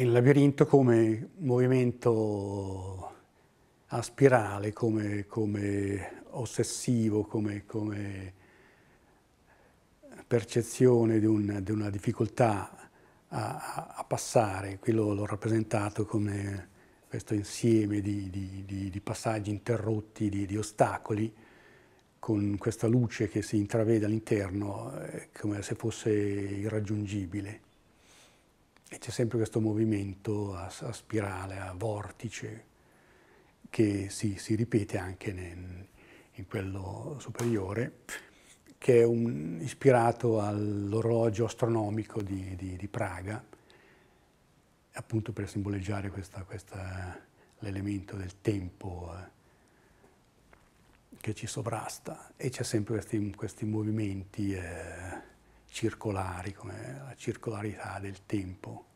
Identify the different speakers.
Speaker 1: il labirinto come movimento a spirale, come, come ossessivo, come, come, percezione di, un, di una difficoltà a, a, passare. Qui l'ho rappresentato come questo insieme di, di, di passaggi interrotti, di, ostacoli, con questa luce che si intravede all'interno, eh, come se fosse irraggiungibile. E c'è sempre questo movimento a, a spirale, a vortice, che si, si ripete anche nel, in quello superiore, che è un, ispirato all'orologio astronomico di, di, di, Praga, appunto per simboleggiare l'elemento del tempo eh, che ci sovrasta. E c'è sempre questi, questi movimenti. Eh, circolari, come la circolarità del tempo.